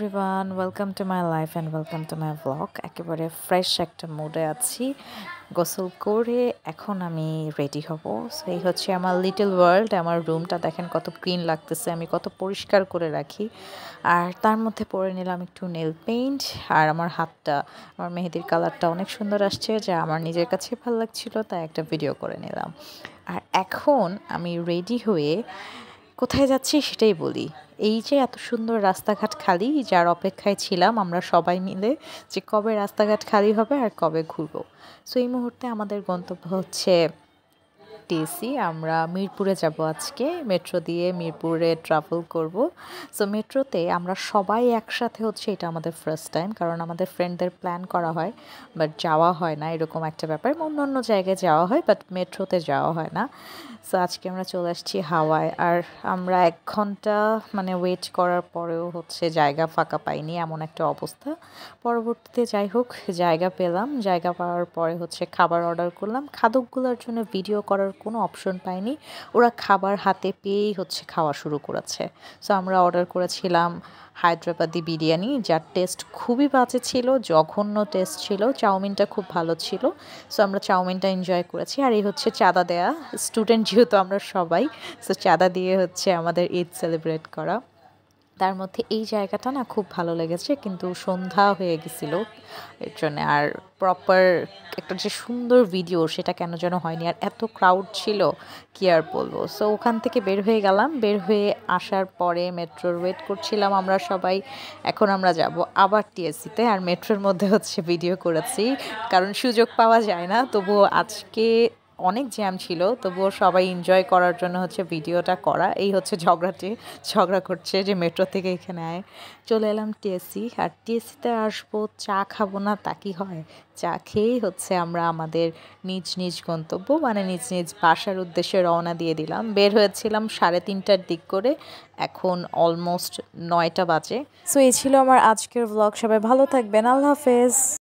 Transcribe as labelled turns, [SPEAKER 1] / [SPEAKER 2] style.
[SPEAKER 1] everyone welcome to my life and welcome to my blog একেবারে fresh একটা মুডে আছি গোসল করে এখন আমি রেডি হব সো এই হচ্ছে আমার লিটল ওয়ার্ল্ড আমার রুমটা দেখেন কত ক্লিন লাগতেছে আমি কত পরিষ্কার করে রাখি আর তার মধ্যে পরে নিলাম একটু নেল পেইন্ট আর আমার হাতটা আমার মেহেদির কালারটা অনেক সুন্দর আসছে যা আমার নিজের কাছে ভালো লাগছিল তাই একটা ভিডিও করে নিলাম আর এখন আমি রেডি হয়ে কোথায় যাচ্ছি সেটাই বলি এই যে এত সুন্দর রাস্তাঘাট খালি যার অপেক্ষায় ছিলাম আমরা সবাই মিলে যে কবে রাস্তাঘাট খালি হবে আর কবে ঘুরবো সো এই মুহূর্তে আমাদের গন্তব্য হচ্ছে টিএসি আমরা মিরপুরে যাব আজকে মেট্রো দিয়ে মিরপুরে ট্রাভেল করব সো মেট্রোতে আমরা সবাই একসাথে হচ্ছে এটা আমাদের ফার্স্ট টাইম কারণ আমাদের ফ্রেন্ডদের প্ল্যান করা হয় বাট যাওয়া হয় না এরকম একটা ব্যাপার অন্য অন্য জায়গায় যাওয়া হয় বাট মেট্রোতে যাওয়া হয় না সো আজকে আমরা চলে আসছি হাওয়ায় আর আমরা এক ঘন্টা মানে ওয়েট করার পরেও হচ্ছে জায়গা ফাঁকা পাইনি এমন একটা অবস্থা পরবর্তীতে যাই হোক জায়গা পেলাম জায়গা পাওয়ার পরে হচ্ছে খাবার অর্ডার করলাম খাদকগুলোর জন্য ভিডিও করার কোনো অপশন পাইনি ওরা খাবার হাতে পেয়েই হচ্ছে খাওয়া শুরু করেছে সো আমরা অর্ডার করেছিলাম হায়দ্রাবাদি বিরিয়ানি যার টেস্ট খুবই বাজে ছিল জঘন্য টেস্ট ছিল চাউমিনটা খুব ভালো ছিল সো আমরা চাউমিনটা এনজয় করেছি আর এই হচ্ছে চাঁদা দেয়া স্টুডেন্ট যেহেতু আমরা সবাই সো চাঁদা দিয়ে হচ্ছে আমাদের ঈদ সেলিব্রেট করা তার মধ্যে এই জায়গাটা না খুব ভালো লেগেছে কিন্তু সন্ধ্যা হয়ে গেছিল এর জন্যে আর প্রপার একটা যে সুন্দর ভিডিও সেটা কেন যেন হয়নি আর এত ক্রাউড ছিল কি আর বলবো সো ওখান থেকে বের হয়ে গেলাম বের হয়ে আসার পরে মেট্রোর ওয়েট করছিলাম আমরা সবাই এখন আমরা যাব আবার টিএসসিতে আর মেট্রোর মধ্যে হচ্ছে ভিডিও করেছি কারণ সুযোগ পাওয়া যায় না তবুও আজকে অনেক জ্যাম ছিল তবুও সবাই এনজয় করার জন্য হচ্ছে ভিডিওটা করা এই হচ্ছে ঝগড়াটি ঝগড়া করছে যে মেট্রো থেকে এখানে আয় চলে এলাম টিএসসি আর টিএসসিতে আসবো চা খাবো না তা কি হয় চা খেয়েই হচ্ছে আমরা আমাদের নিজ নিজ গন্তব্য মানে নিজ নিজ বাসার উদ্দেশ্যে রওনা দিয়ে দিলাম বের হয়েছিলাম সাড়ে তিনটার দিক করে এখন অলমোস্ট নয়টা বাজে সো এই ছিল আমার আজকের ব্লগ সবাই ভালো থাকবেন আল্লাহ হাফেজ